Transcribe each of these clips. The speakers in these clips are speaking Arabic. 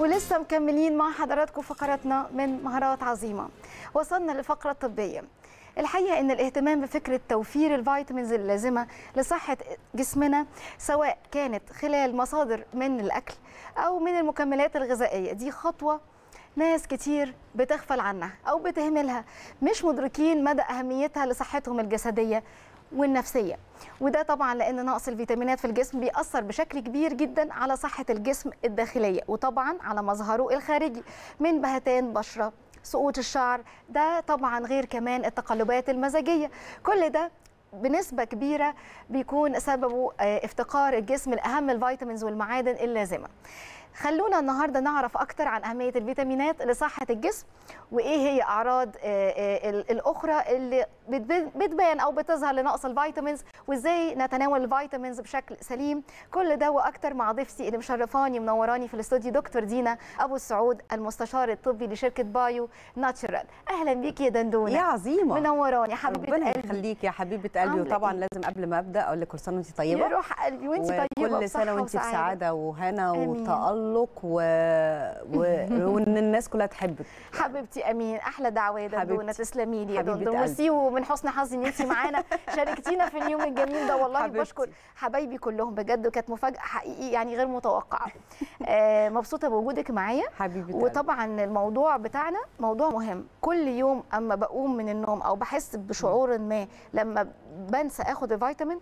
ولسه مكملين مع حضراتكم فقراتنا من مهارات عظيمة وصلنا لفقرة طبية الحقيقة أن الاهتمام بفكرة توفير الفيتامينز اللازمة لصحة جسمنا سواء كانت خلال مصادر من الأكل أو من المكملات الغذائية دي خطوة ناس كتير بتغفل عنها أو بتهملها مش مدركين مدى أهميتها لصحتهم الجسدية والنفسيه وده طبعا لان نقص الفيتامينات في الجسم بيأثر بشكل كبير جدا على صحه الجسم الداخليه وطبعا على مظهره الخارجي من بهتان بشره سقوط الشعر ده طبعا غير كمان التقلبات المزاجيه كل ده بنسبه كبيره بيكون سببه آه، افتقار الجسم لاهم الفيتامينز والمعادن اللازمه خلونا النهارده نعرف اكتر عن اهميه الفيتامينات لصحه الجسم وايه هي اعراض آه، آه، الاخرى اللي بتبان او بتظهر لنقص الفيتامينز وازاي نتناول الفيتامينز بشكل سليم كل ده واكتر مع ضيفتي اللي مشرفاني منوراني في الاستوديو دكتور دينا ابو السعود المستشار الطبي لشركه بايو ناتشرال اهلا بيكي يا دندونه يا عظيمه منوراني حبيبه ربنا يخليك يا حبيبه قلبي وطبعا إيه؟ لازم قبل ما ابدا اقول لك كل سنه وانت طيبه يا روح قلبي وانت طيبه كل سنه وانت بسعاده وهنا وتالق تألق و... و... وان الناس كلها تحبك حبيبتي امين احلى دعوه يا دندونه تسلمي لي يا دندونه ومن حسن حظي ان انت معانا شاركتينا في اليوم الجميل ده والله حبيبتي. بشكر حبايبي كلهم بجد وكانت مفاجاه حقيقي يعني غير متوقعه آه، مبسوطه بوجودك معايا وطبعا الموضوع بتاعنا موضوع مهم كل يوم اما بقوم من النوم او بحس بشعور ما لما بنسى اخد الفيتامين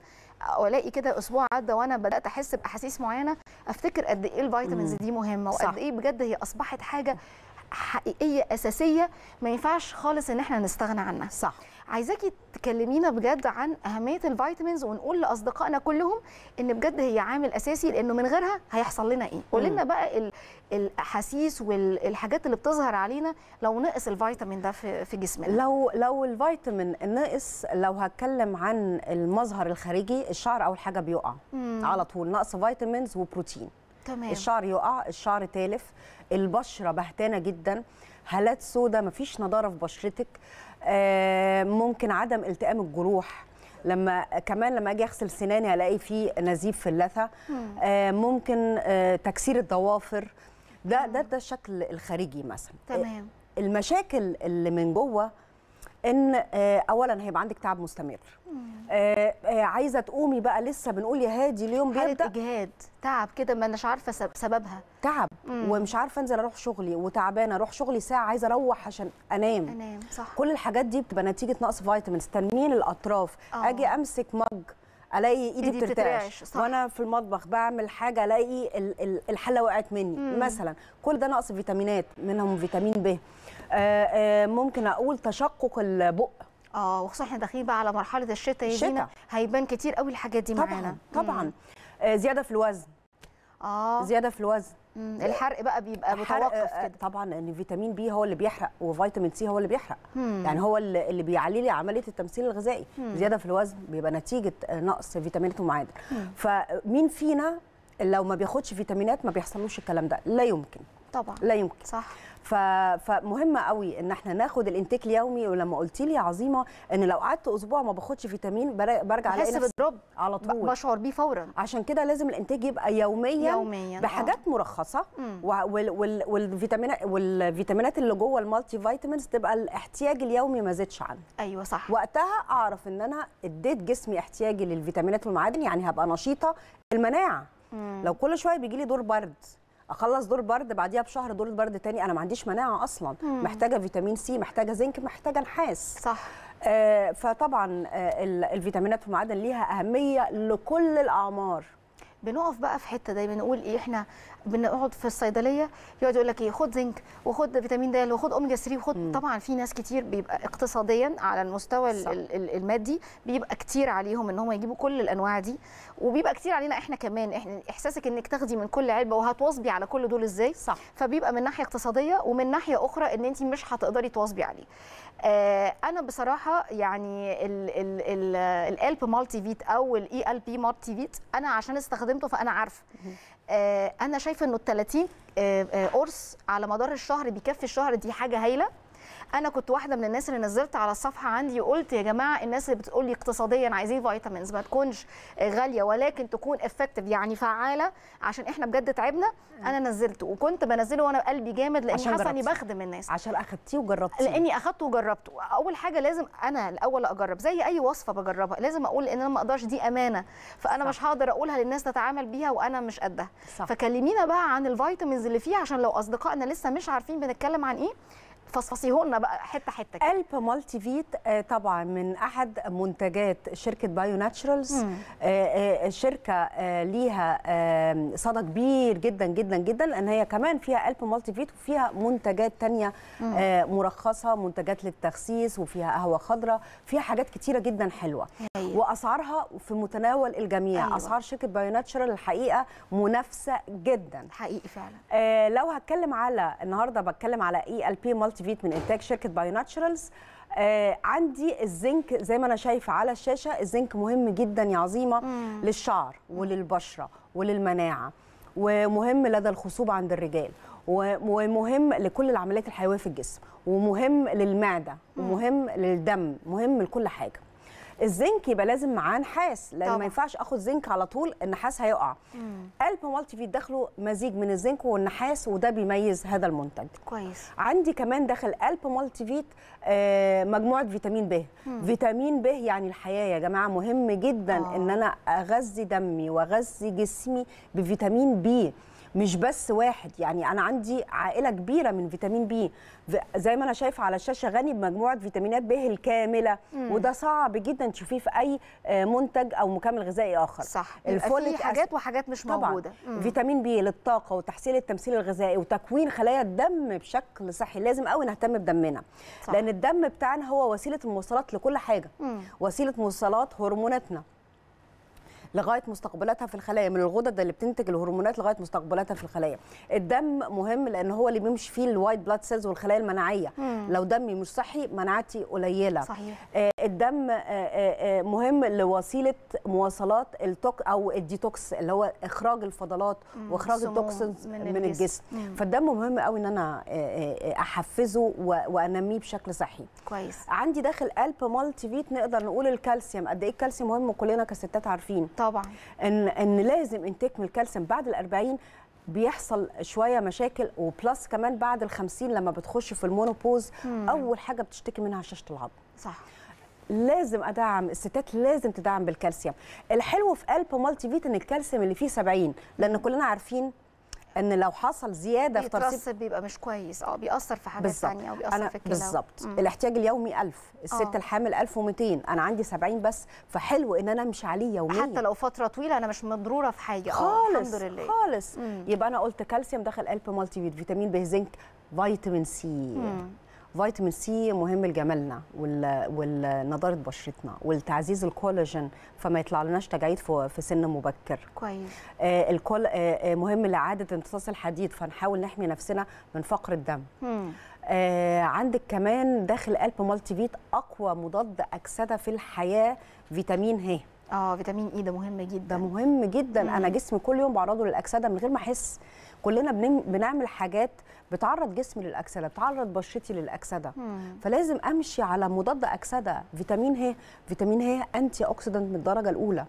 الاقي كده اسبوع عدى وانا بدات احس باحاسيس معينه افتكر قد ايه الفيتامينز دي مهمه وقد ايه بجد هي اصبحت حاجه حقيقيه اساسيه ما ينفعش خالص ان احنا نستغنى عنها صح عايزاكي تكلمينا بجد عن اهميه الفيتامينز ونقول لاصدقائنا كلهم ان بجد هي عامل اساسي لانه من غيرها هيحصل لنا ايه قول لنا بقى الاحاسيس والحاجات اللي بتظهر علينا لو نقص الفيتامين ده في جسمنا لو لو الفيتامين ناقص لو هتكلم عن المظهر الخارجي الشعر اول حاجه بيقع مم. على طول نقص فيتامينز وبروتين تمام. الشعر يقع الشعر تالف البشره بهتانه جدا هالات سوداء مفيش نضاره في بشرتك آه، ممكن عدم التئام الجروح لما كمان لما اجي اغسل سناني الاقي فيه نزيف في اللثه آه، ممكن آه، تكسير الضوافر ده ده ده الشكل الخارجي مثلا تمام المشاكل اللي من جوه ان آه، اولا هيبقى عندك تعب مستمر آه، آه، عايزه تقومي بقى لسه بنقول يا هادي اليوم بيبدا اجهاد تعب كده ما اناش عارفه سببها تعب مم. ومش عارفه انزل اروح شغلي وتعبانه اروح شغلي ساعه عايزه اروح عشان انام انام صح كل الحاجات دي بتبقى نتيجه نقص فيتامينز تنميل الاطراف أوه. اجي امسك مج الاقي ايدي, إيدي بترتعش وانا في المطبخ بعمل حاجه الاقي الحله وقعت مني مم. مثلا كل ده نقص فيتامينات منهم فيتامين ب آه، آه، ممكن اقول تشقق البق اه وخصوصا احنا داخلين بقى على مرحله الشتاء يا دينا هيبان كتير قوي الحاجات دي طبعا معانا طبعا آه زياده في الوزن اه زياده في الوزن مم. الحرق بقى بيبقى متوقف آه، كده طبعا ان فيتامين بي هو اللي بيحرق وفيتامين سي هو اللي بيحرق مم. يعني هو اللي بيعلي لي عمليه التمثيل الغذائي مم. زياده في الوزن بيبقى نتيجه نقص فيتامينات ومعادن فمين فينا لو ما بياخدش فيتامينات ما بيحصلوش الكلام ده لا يمكن طبعا لا يمكن صح فمهمه قوي ان احنا ناخد الانتاك اليومي ولما قلت لي عظيمه ان لو قعدت اسبوع ما باخدش فيتامين برجع الاقي نفسي بضرب على طول بشعر بيه فورا عشان كده لازم الانتاج يبقى يوميا, يومياً بحاجات آه. مرخصه والفيتامينات والفيتامينات اللي جوه المالتي فيتامينز تبقى الاحتياج اليومي ما زادش عنه ايوه صح وقتها اعرف ان انا اديت جسمي احتياجي للفيتامينات والمعادن يعني هبقى نشيطه المناعه مم. لو كل شويه بيجي لي دور برد اخلص دور برد بعديها بشهر دور برد تاني انا ما عنديش مناعه اصلا مم. محتاجه فيتامين سي محتاجه زنك محتاجه نحاس صح آه فطبعا آه الفيتامينات والمعادن ليها اهميه لكل الاعمار بنقف بقى في حته دايما نقول ايه احنا بنقعد في الصيدليه يقعد يقول لك ايه خد زنك وخد فيتامين د وخد اوميجا 3 وخد م. طبعا في ناس كتير بيبقى اقتصاديا على المستوى صح. المادي بيبقى كتير عليهم ان هم يجيبوا كل الانواع دي وبيبقى كتير علينا احنا كمان احنا احساسك انك تاخدي من كل علبه وهتواظبي على كل دول ازاي صح فبيبقى من ناحيه اقتصاديه ومن ناحيه اخرى ان انت مش هتقدري تواظبي عليه آه، انا بصراحه يعني الالب مالتي فيت او الاي ال بي e مالتي فيت انا عشان استخدمته فانا عارفه آه، انا شايفه انه ال 30 آه، قرص على مدار الشهر بيكفي الشهر دي حاجه هايله انا كنت واحده من الناس اللي نزلت على الصفحه عندي وقلت يا جماعه الناس اللي بتقول لي اقتصاديا عايزين فيتامينز ما تكونش آه، غاليه ولكن تكون افكتيف يعني فعاله عشان احنا بجد تعبنا انا نزلته وكنت بنزله وانا قلبي جامد لاني حاسه اني بخدم الناس عشان اخدتيه وجربتيه لاني اخدته وجربته اول حاجه لازم انا الاول اجرب زي اي وصفه بجربها لازم اقول ان انا ما اقدرش دي امانه فانا صح. مش هقدر اقولها للناس تتعامل بيها وانا مش قدها فكلمينا بقى عن الفيتامينز اللي فيها عشان لو اصدقائنا لسه مش عارفين بنتكلم عن ايه فصفصيهولنا بقى حته حته كده الب مالتي فيت طبعا من احد منتجات شركه بايو آه، ناتشرالز آه، شركه آه، ليها صدى كبير جدا جدا جدا لان هي كمان فيها الب مالتي فيت وفيها منتجات تانية مرخصه منتجات للتخسيس وفيها قهوه خضراء فيها حاجات كتيره جدا حلوه أيوة. واسعارها في متناول الجميع أيوة. اسعار شركه بايو ناتشرال الحقيقه منافسه جدا حقيقي فعلا آه لو هتكلم على النهارده بتكلم على اي ال بي مالتي سيفيت من انتاج شركه باي ناتشرالز آه عندي الزنك زي ما انا شايفه على الشاشه الزنك مهم جدا يا عظيمه مم. للشعر وللبشره وللمناعه ومهم لدى الخصوبه عند الرجال ومهم لكل العمليات الحيويه في الجسم ومهم للمعده ومهم للدم مهم لكل حاجه الزنك يبقى لازم معاه نحاس لان طبعا. ما ينفعش اخد زنك على طول النحاس هيقع مم. قلب مالتي فيت داخله مزيج من الزنك والنحاس وده بيميز هذا المنتج كويس عندي كمان داخل قلب مالتي فيت آه مجموعه فيتامين ب مم. فيتامين ب يعني الحياه يا جماعه مهم جدا آه. ان انا اغذي دمي واغذي جسمي بفيتامين بي مش بس واحد يعني انا عندي عائله كبيره من فيتامين بي زي ما انا شايفه على الشاشه غني بمجموعه فيتامينات ب الكامله مم. وده صعب جدا تشوفيه في اي آه، منتج او مكمل غذائي اخر صح الفول في حاجات وحاجات مش طبعًا. موجوده مم. فيتامين بي للطاقه وتحسين التمثيل الغذائي وتكوين خلايا الدم بشكل صحي لازم قوي نهتم بدمنا صح. لان الدم بتاعنا هو وسيله الموصلات لكل حاجه مم. وسيله موصلات هرموناتنا لغايه مستقبلاتها في الخلايا من الغدد اللي بتنتج الهرمونات لغايه مستقبلاتها في الخلايا الدم مهم لان هو اللي بيمشي فيه الوايت بلاد سيلز والخلايا المناعيه مم. لو دمي مش صحي مناعتي قليله صحيح. آه، الدم آه، آه، مهم لوسيله مواصلات التوك او الديتوكس اللي هو اخراج الفضلات مم. واخراج التوكسينز من, من الجسم مم. فالدم مهم قوي ان انا احفزه وانميه بشكل صحي كويس عندي داخل قلب مالتي فيت نقدر نقول الكالسيوم قد ايه الكالسيوم مهم كلنا كستات عارفين طبعا. طبعا ان ان لازم انتك من الكالسيوم بعد ال 40 بيحصل شويه مشاكل وبلس كمان بعد ال 50 لما بتخش في المونوبوز مم. اول حاجه بتشتكي منها شاشه العظم صح لازم ادعم الستات لازم تدعم بالكالسيوم الحلو في قلب مالتي فيت ان الكالسيوم اللي فيه 70 لان كلنا عارفين ان لو حصل زياده في ترسيب بيبقى مش كويس اه بيأثر في حاجات ثانيه او بيأثر في الكلى بالظبط الاحتياج اليومي 1000 الست آه. الحامل 1200 انا عندي 70 بس فحلو ان انا امشي عليه يوميا حتى لو فتره طويله انا مش مضروره في حاجه آه، خالص الحمد لله خالص مم. يبقى انا قلت كالسيوم دخل قلب مالتي فيتامين ب زنك فيتامين سي مم. فيتامين سي مهم لجمالنا ولنضاره بشرتنا ولتعزيز الكولاجين فما يطلع لناش تجاعيد في سن مبكر كويس آه، آه، آه، مهم لاعاده امتصاص الحديد فنحاول نحمي نفسنا من فقر الدم مم. آه عندك كمان داخل القلب مالتي فيت اقوى مضاد اكسده في الحياه فيتامين ه اه فيتامين اي ده مهم جدا ده مهم جدا مم. انا جسمي كل يوم بعرضه للاكسده من غير ما احس كلنا بنعمل حاجات بتعرض جسمي للاكسده بتعرض بشرتي للاكسده فلازم امشي على مضاد اكسده فيتامين ه فيتامين ه انتي اوكسيدنت من الدرجه الاولى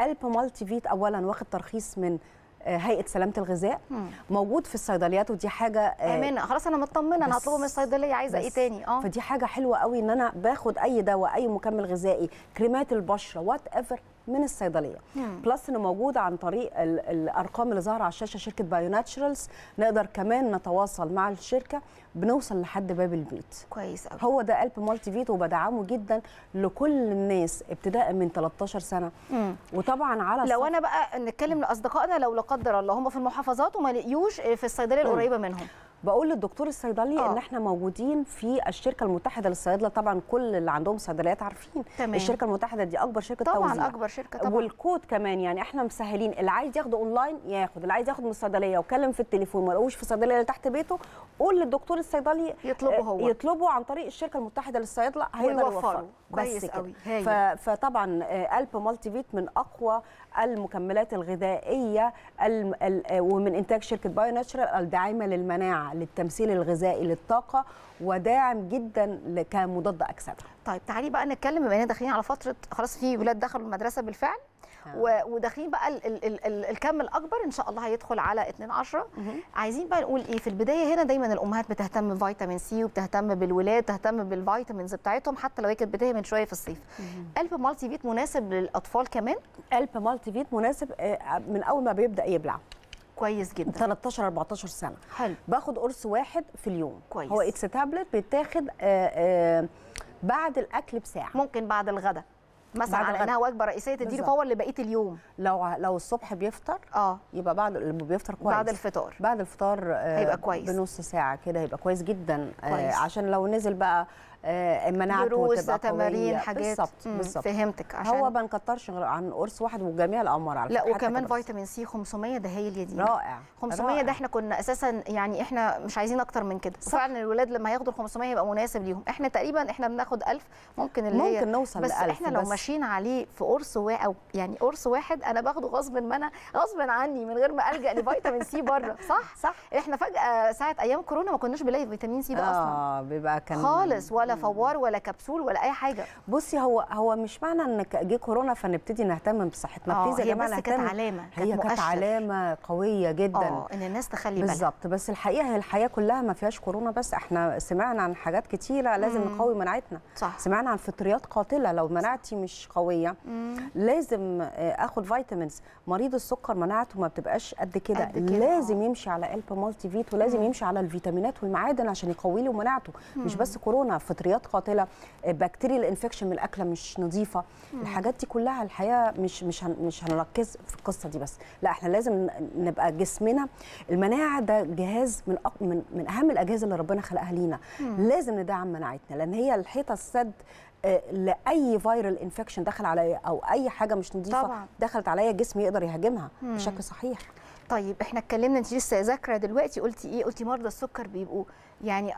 الب مالتي فيت اولا واخد ترخيص من آه، هيئه سلامه الغذاء مم. موجود في الصيدليات ودي حاجه آه، امانه خلاص انا مطمنه انا هطلبه من الصيدليه عايزه ايه تاني اه فدي حاجه حلوه قوي ان انا باخد اي دواء اي مكمل غذائي كريمات البشره وات ايفر من الصيدليه نعم. بلس انه موجود عن طريق الارقام اللي ظاهره على الشاشه شركه بايو ناتشرالز نقدر كمان نتواصل مع الشركه بنوصل لحد باب البيت كويس أوي. هو ده قلب مالتي فيت وبدعمه جدا لكل الناس ابتداء من 13 سنه مم. وطبعا على لو انا بقى نتكلم لاصدقائنا لو لا قدر الله هم في المحافظات وما لقيوش آه، في الصيدليه القريبه منهم بقول للدكتور الصيدلي آه. ان احنا موجودين في الشركه المتحده للصيدله طبعا كل اللي عندهم صيدليات عارفين تمام. الشركه المتحده دي اكبر شركه طبعا توزيع. اكبر شركه طبعا والكود كمان يعني احنا مسهلين اللي عايز ياخده اونلاين ياخد اللي عايز ياخد من الصيدليه وكلم في التليفون ما لقوش في الصيدليه اللي تحت بيته قول للدكتور الصيدلي آه، يطلبه هو يطلبه عن طريق الشركه المتحده للصيدله هيقدر يوفره بس قوي فطبعا آه، الب مالتي فيت من اقوى المكملات الغذائيه ومن انتاج شركه بايو ناتشرال الداعمه للمناعه للتمثيل الغذائي للطاقه وداعم جدا كمضاد اكسده. طيب تعالي بقى نتكلم بما اننا داخلين على فتره خلاص في ولاد دخلوا المدرسه بالفعل نعم. وداخلين بقى ال ال ال ال الكم الاكبر ان شاء الله هيدخل على 2 10 عايزين بقى نقول ايه في البدايه هنا دايما الامهات بتهتم بفيتامين سي وبتهتم بالولاد تهتم بالفيتامينز بتاعتهم حتى لو هي كانت بدايه من شويه في الصيف قلب مالتي فيت مناسب للاطفال كمان قلب مالتي فيت مناسب آه، من اول ما بيبدا يبلع كويس جدا 13 14 سنه حلو باخد قرص واحد في اليوم كويس هو اتس تابلت بيتاخد آه، آه، بعد الاكل بساعه ممكن بعد الغداء مثلا على انها وجبه رئيسيه تديله فهو اللي لبقيه اليوم لو لو الصبح بيفطر اه يبقى بعد بيفطر كويس بعد الفطار بعد الفطار آه هيبقى كويس بنص ساعه كده هيبقى كويس جدا آه، كويس. آه عشان لو نزل بقى آه، مناعه دروس تمارين حاجات بالظبط بالظبط فهمتك عشان هو ما نكترش عن قرص واحد وجميع الامراض على لا وكمان فيتامين سي 500 ده هي دي رائع 500 رائع. ده احنا كنا اساسا يعني احنا مش عايزين اكتر من كده فعلا الولاد لما ياخدوا ال 500 يبقى مناسب ليهم احنا تقريبا احنا بناخد 1000 ممكن اللي ممكن هي نوصل بس ل احنا لو بس. ماشيين عليه في قرص واحد او يعني قرص واحد انا باخده غصب ما انا غصب عني من غير ما الجا لفيتامين سي بره صح صح احنا فجاه ساعه ايام كورونا ما كناش بنلاقي فيتامين سي ده اصلا اه بيبقى كان خالص ولا فوار ولا كبسول ولا اي حاجه بصي هو هو مش معنى ان جه كورونا فنبتدي نهتم بصحتنا ابتدي آه، يا جماعه كانت علامه هي كانت علامه قويه جدا اه ان الناس تخلي بالها بالظبط بس الحقيقه هي الحياه كلها ما فيهاش كورونا بس احنا سمعنا عن حاجات كتيره لازم مم. نقوي مناعتنا صح. سمعنا عن فطريات قاتله لو مناعتي مش قويه مم. لازم آه، اخد فيتامينز مريض السكر مناعته ما بتبقاش قد كده لازم آه. يمشي على الب مالتي فيت ولازم مم. يمشي على الفيتامينات والمعادن عشان يقوي له مناعته مش بس كورونا فطريات مصريات قاتله بكتيريا آه، الانفكشن من الاكله مش نظيفه الحاجات دي كلها الحقيقه مش مش مش هنركز في القصه دي بس لا احنا لازم نبقى جسمنا المناعه ده جهاز من أق... من, من اهم الاجهزه اللي ربنا خلقها لينا مم. لازم ندعم مناعتنا لان هي الحيطه السد آه، لاي فيرال انفكشن دخل عليا او اي حاجه مش نظيفه دخلت عليا جسمي يقدر يهاجمها بشكل صحيح طيب احنا اتكلمنا انت لسه ذاكره دلوقتي قلتي ايه قلتي مرضى السكر بيبقوا يعني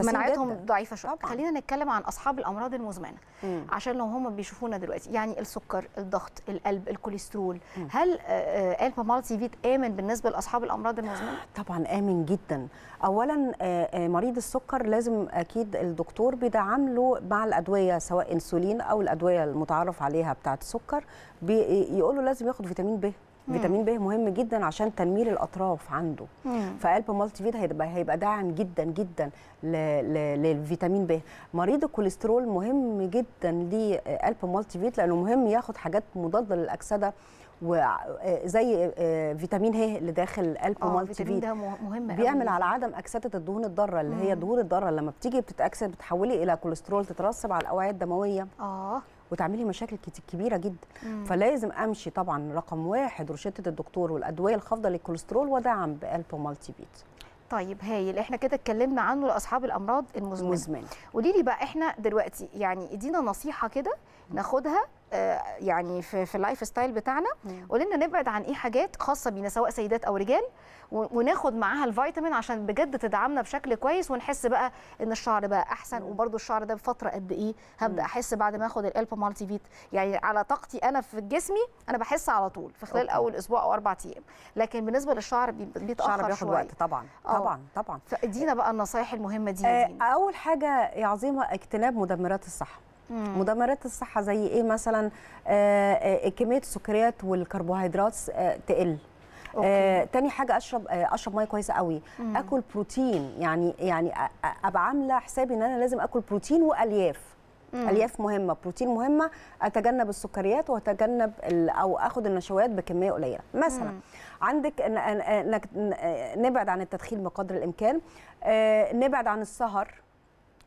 مناعتهم ضعيفه شويه خلينا نتكلم عن اصحاب الامراض المزمنه مم. عشان لو هم بيشوفونا دلوقتي يعني السكر الضغط القلب الكوليسترول مم. هل الفا آه، آه، مالتي فيت امن بالنسبه لاصحاب الامراض المزمنه طبعا امن جدا اولا آه، مريض السكر لازم اكيد الدكتور بيدعم له مع الادويه سواء انسولين او الادويه المتعارف عليها بتاعه السكر بيقول له لازم ياخد فيتامين ب فيتامين ب مهم جدا عشان تنميل الاطراف عنده مم. فقلب مالتي فيت هيبقى هيبقى داعم جدا جدا للفيتامين ب مريض الكوليسترول مهم جدا لقلب مالتي فيت لانه مهم ياخد حاجات مضاده للاكسده وزي آه، آه، فيتامين ه اللي داخل قلب آه، مالتي فيت ده مهم بيعمل على عدم اكسده الدهون الضاره اللي مم. هي دهون الضاره لما بتيجي بتتاكسد بتحولي الى كوليسترول تترسب على الاوعيه الدمويه اه وتعملي مشاكل كبيره جدا مم. فلازم امشي طبعا رقم واحد روشته الدكتور والادويه الخافضه للكوليسترول ودعم بقلب مالتي بيت طيب هايل احنا كده اتكلمنا عنه لاصحاب الامراض المزمنه المزمنه قولي لي بقى احنا دلوقتي يعني ادينا نصيحه كده ناخدها آه، يعني في, في اللايف ستايل بتاعنا قلنا نبعد عن ايه حاجات خاصه بينا سواء سيدات او رجال وناخد معاها الفيتامين عشان بجد تدعمنا بشكل كويس ونحس بقى ان الشعر بقى احسن وبرده الشعر ده بفتره قد ايه هبدا احس بعد ما اخد الالبا مالتي فيت يعني على طاقتي انا في جسمي انا بحس على طول في خلال أوكي. اول اسبوع او اربع ايام لكن بالنسبه للشعر بيتاخر الشعر بياخد وقت طبعا آه. طبعا طبعا فادينا بقى النصايح المهمه دي, آه، دي. اول حاجه يا عظيمه اجتناب مدمرات الصحه مدمرات الصحه زي ايه مثلا آه، آه، كميه السكريات والكربوهيدرات آه، تقل أوكي. آه، تاني حاجه اشرب آه، اشرب ميه كويسه قوي مم. اكل بروتين يعني يعني ابقى عامله حسابي ان انا لازم اكل بروتين والياف مم. الياف مهمه بروتين مهمه اتجنب السكريات واتجنب او اخد النشويات بكميه قليله مثلا مم. عندك انك نبعد عن التدخين بقدر الامكان آه، نبعد عن السهر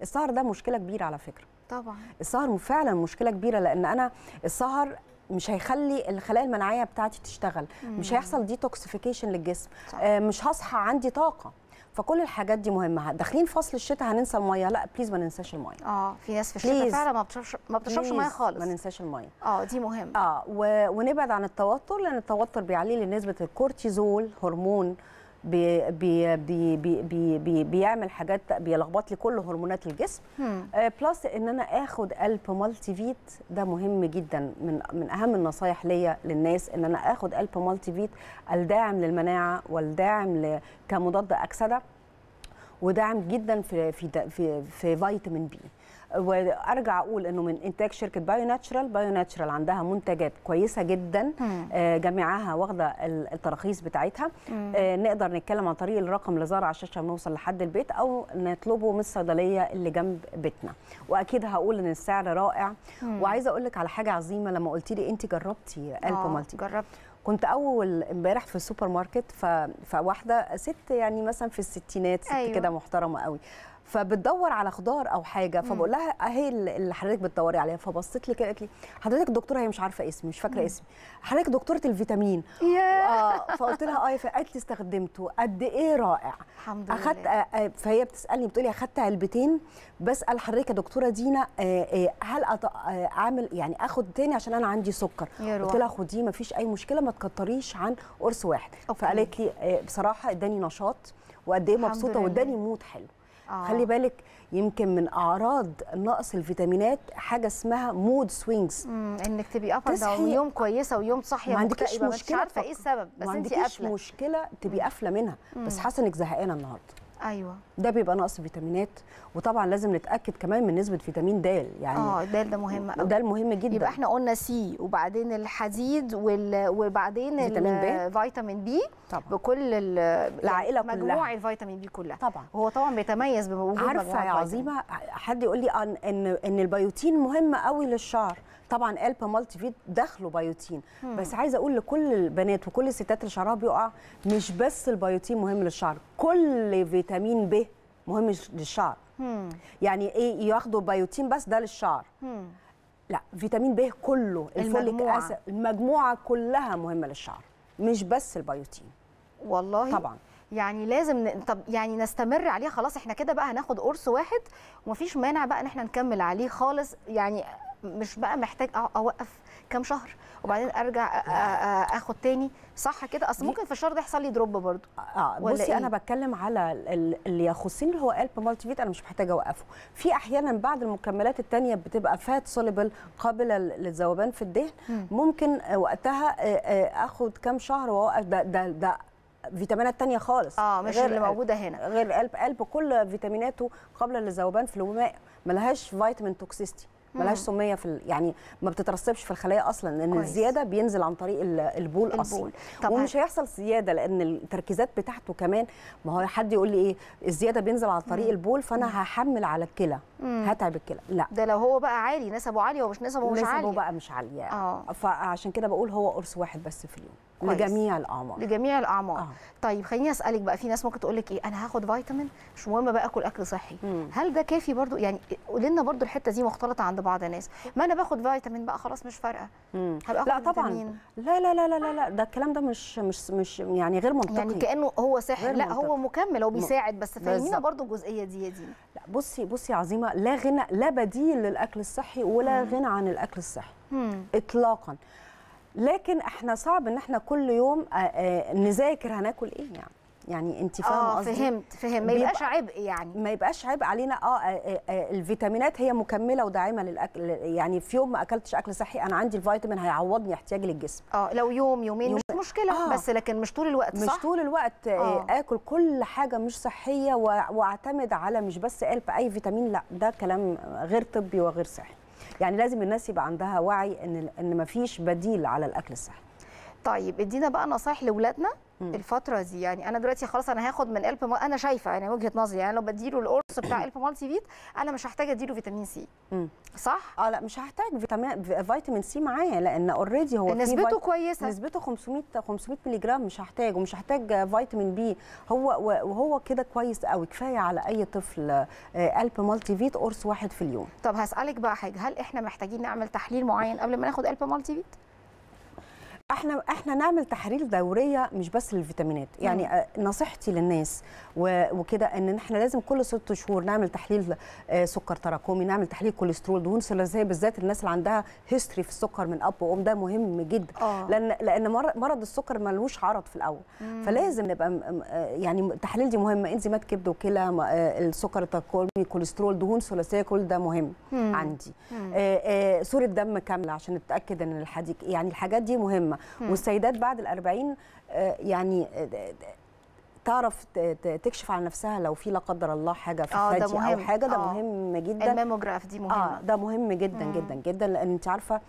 السهر ده مشكله كبيره على فكره طبعا السهر فعلا مشكله كبيره لان انا السهر مش هيخلي الخلايا المناعيه بتاعتي تشتغل مم. مش هيحصل ديتوكسيفيكيشن للجسم صح. آه مش هصحى عندي طاقه فكل الحاجات دي مهمه داخلين فصل الشتاء هننسى الميه لا بليز ما ننساش الميه اه في ناس في الشتاء فعلا ما بتشربش ما بتشربش ميه خالص ما ننساش الميه اه دي مهمه اه و... ونبعد عن التوتر لان التوتر بيعلي لي نسبه الكورتيزول هرمون بي بي بي بي بي بيعمل حاجات بيلخبط لي كل هرمونات الجسم بلس آه، ان انا اخد الب مالتي فيت ده مهم جدا من من اهم النصايح ليا للناس ان انا اخد الب مالتي فيت الداعم للمناعه والداعم كمضاد اكسده وداعم جدا في في في, في فيتامين بي وارجع اقول انه من انتاج شركه بايو ناتشرال بايو ناتشرال عندها منتجات كويسه جدا آه، جميعها واخده التراخيص بتاعتها آه، نقدر نتكلم عن طريق الرقم اللي ظهر على الشاشه بنوصل لحد البيت او نطلبه من الصيدليه اللي جنب بيتنا واكيد هقول ان السعر رائع وعايزه اقول لك على حاجه عظيمه لما قلت لي انت جربتي البو آه، مالتي جربت كنت اول امبارح في السوبر ماركت فواحده ست يعني مثلا في الستينات ست أيوة. كده محترمه قوي فبتدور على خضار او حاجه فبقول لها اهي اللي حضرتك بتدوري عليها فبصت لي كده قالت لي حضرتك الدكتوره هي مش عارفه اسمي مش فاكره اسمي حضرتك دكتوره الفيتامين اه فقلت لها اه فقالت لي استخدمته قد ايه رائع الحمد لله اخدت آه، آه، فهي بتسالني بتقولي اخدت علبتين بسال حضرتك يا دكتوره دينا آه، هل اعمل يعني اخد تاني عشان انا عندي سكر قلت لها خديه مفيش اي مشكله ما تكتريش عن قرص واحد فقالت لي بصراحه اداني نشاط وقد ايه مبسوطه واداني مود حلو آه. خلي بالك يمكن من اعراض نقص الفيتامينات حاجه اسمها مود سوينجز انك تبقي قافله ويوم كويسه ويوم صاحيه ما عندكيش مشكله مش عارفه ايه السبب بس انت قافله ما عندكيش مشكله تبقي قافله منها مم. بس حاسه انك زهقانه النهارده ايوه ده بيبقى نقص فيتامينات وطبعا لازم نتاكد كمان من نسبه فيتامين د يعني اه د ده مهم قوي ده المهم جدا يبقى احنا قلنا سي وبعدين الحديد وال... وبعدين فيتامين بي فيتامين بي طبعا بكل ال... يعني العائله مجموع كلها مجموع الفيتامين بي كلها طبعا وهو طبعا بيتميز بوجود عارفه يا عظيمه حد يقول لي ان ان البيوتين مهم قوي للشعر طبعا قال مالتي فيت داخله بيوتين مم. بس عايزه اقول لكل البنات وكل الستات اللي شعرها بيقع مش بس البيوتين مهم للشعر كل فيتامين ب مهم للشعر مم. يعني ايه ياخدوا بيوتين بس ده للشعر مم. لا فيتامين ب كله الفوليك اسيد المجموعه كلها مهمه للشعر مش بس البيوتين والله طبعا يعني لازم ن... طب يعني نستمر عليه خلاص احنا كده بقى هناخد قرص واحد ومفيش مانع بقى ان احنا نكمل عليه خالص يعني مش بقى محتاج اوقف كام شهر وبعدين ارجع اخد تاني صح كده اصل ممكن في الشهر ده يحصل لي دروب برضه اه, آه، بصي إيه؟ انا بتكلم على اللي يخصني اللي هو قلب مالتي فيت انا مش محتاجه اوقفه في احيانا بعض المكملات الثانيه بتبقى فات سوليبل قابله للذوبان في الدهن ممكن آه، وقتها آه، اخد كام شهر واوقف ده ده, ده فيتامينات تانية خالص اه مش اللي موجوده هنا غير قلب قلب كل فيتاميناته قابله للذوبان في الوماء ملهاش فيتامين توكسيستي ملهاش سميه في يعني ما بتترسبش في الخلايا اصلا لان كويس. الزياده بينزل عن طريق البول, البول. اصلا طبعا. ومش هيحصل زياده لان التركيزات بتاعته كمان ما هو حد يقول لي ايه الزياده بينزل عن طريق مم. البول فانا مم. هحمل على الكلى هتعب الكلى لا ده لو هو بقى عالي نسبه عالي هو مش نسبه مش عالي نسبه بقى مش عاليه اه فعشان كده بقول هو قرص واحد بس في اليوم كويس. لجميع الاعمار لجميع الاعمار آه. طيب خليني اسالك بقى في ناس ممكن تقول لك ايه انا هاخد فيتامين مش مهم بقى اكل اكل صحي مم. هل ده كافي برضو يعني قولي لنا برضو الحته دي مختلطه عند بعض الناس ما انا باخد فيتامين بقى خلاص مش فارقه هبقى لا طبعا فيتامين. لا لا لا لا لا ده الكلام ده مش مش مش يعني غير منطقي يعني كانه هو ساحر لا منطقي. هو مكمل هو بيساعد بس فاهمين برضو الجزئيه دي دي لا بصي بصي عظيمه لا غنى لا بديل للاكل الصحي ولا مم. غنى عن الاكل الصحي مم. اطلاقا لكن احنا صعب ان احنا كل يوم آه، آه، نذاكر هناكل ايه يعني يعني انت فاهمه آه، قصدي اه فهمت فهمت ما يبقاش عبء يعني ما يبقاش عبء علينا اه, آه, آه الفيتامينات هي مكمله وداعمه للاكل يعني في يوم ما اكلتش اكل صحي انا عندي الفيتامين هيعوضني احتياجي للجسم اه لو يوم يومين يوم مش مشكله آه بس لكن مش طول الوقت صح مش طول الوقت آه اكل كل حاجه مش صحيه واعتمد على مش بس قلب اي فيتامين لا ده كلام غير طبي وغير صحي يعني لازم الناس يبقى عندها وعي ان ان مفيش بديل على الاكل الصحي طيب ادينا بقى نصايح لاولادنا الفتره دي يعني انا دلوقتي خلاص انا هاخد من الب مال... انا شايفه يعني وجهه نظري يعني لو بديله القرص بتاع الب مالتي فيت انا مش هحتاج اديله فيتامين سي صح اه لا مش هحتاج فيتامين فيتامين سي معايا لان اوريدي هو نسبته فيت... كويسه نسبته 500 500 مللي جرام مش هحتاج ومش هحتاج فيتامين بي هو وهو كده كويس قوي كفايه على اي طفل الب مالتي فيت قرص واحد في اليوم طب هسالك بقى حاجه هل احنا محتاجين نعمل تحليل معين قبل ما ناخد الب مالتي فيت احنا احنا نعمل تحاليل دوريه مش بس للفيتامينات يعني آه، نصيحتي للناس وكده ان احنا لازم كل ست شهور نعمل تحليل آه، سكر تراكمي نعمل تحليل كوليسترول دهون ثلاثيه بالذات الناس اللي عندها هيستوري في السكر من اب وام ده مهم جدا آه. لان لان مرض السكر ملوش عرض في الاول مم. فلازم نبقى آه، يعني التحاليل دي مهمه انزيمات كبد وكلى السكر التراكمي كوليسترول دهون ثلاثيه كل ده مهم مم. عندي صوره دم كامله عشان نتاكد ان الحديد يعني الحاجات دي مهمه مهمه مم. والسيدات بعد الأربعين آه، يعني آه، تعرف تكشف عن نفسها لو في لا قدر الله حاجه في آه الثدي او حاجه ده آه. مهم جدا الماموجراف دي مهمه اه ده مهم جدا مم. جدا جدا لان انت عارفه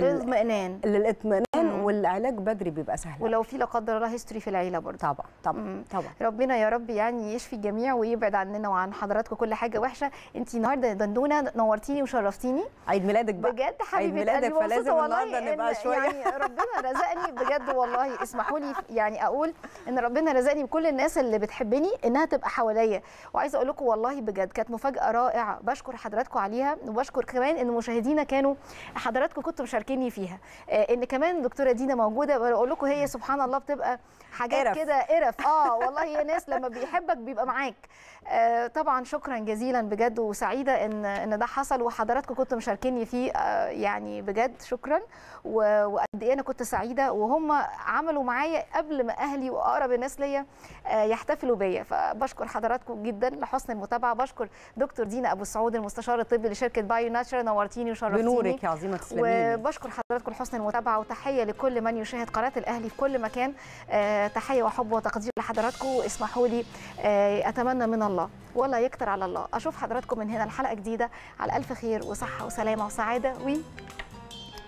للاطمئنان للاطمئنان والعلاج بدري بيبقى سهل ولو في لا قدر الله هيستوري في العيله برضه طبعا طبعا طبعا ربنا يا رب يعني يشفي الجميع ويبعد عننا وعن حضراتكم كل حاجه وحشه انت النهارده دندونه نورتيني وشرفتيني عيد ميلادك بقى بجد حبيبي عيد ميلادك فلازم النهارده نبقى شويه يعني ربنا رزقني بجد والله اسمحوا لي يعني اقول ان ربنا رزقني بكل الناس اللي بتحبني انها تبقى حواليا وعايزه اقول لكم والله بجد كانت مفاجاه رائعه بشكر حضراتكم عليها وبشكر كمان ان مشاهدينا كانوا حضراتكم كنتوا مشاركين شاركيني فيها آه، ان كمان دكتوره دينا موجوده بقول لكم هي سبحان الله بتبقى حاجات كده قرف اه والله هي ناس لما بيحبك بيبقى معاك آه طبعا شكرا جزيلا بجد وسعيده ان ان ده حصل وحضراتكم كنتوا مشاركيني فيه آه يعني بجد شكرا وقد ايه انا كنت سعيده وهم عملوا معايا قبل ما اهلي واقرب الناس ليا آه يحتفلوا بيا فبشكر حضراتكم جدا لحسن المتابعه بشكر دكتور دينا ابو سعود المستشار الطبي لشركه بايو ناتشر نورتيني وشرفتيني بنورك يا عظيمه تسلمي بشكر حضراتكم لحسن المتابعه وتحيه لكل من يشاهد قناه الاهلي في كل مكان آه، تحيه وحب وتقدير لحضراتكم اسمحوا لي آه، اتمنى من الله ولا يكتر على الله اشوف حضراتكم من هنا الحلقه جديده على الف خير وصحه وسلامه وسعاده و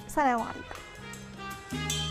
سلام عليكم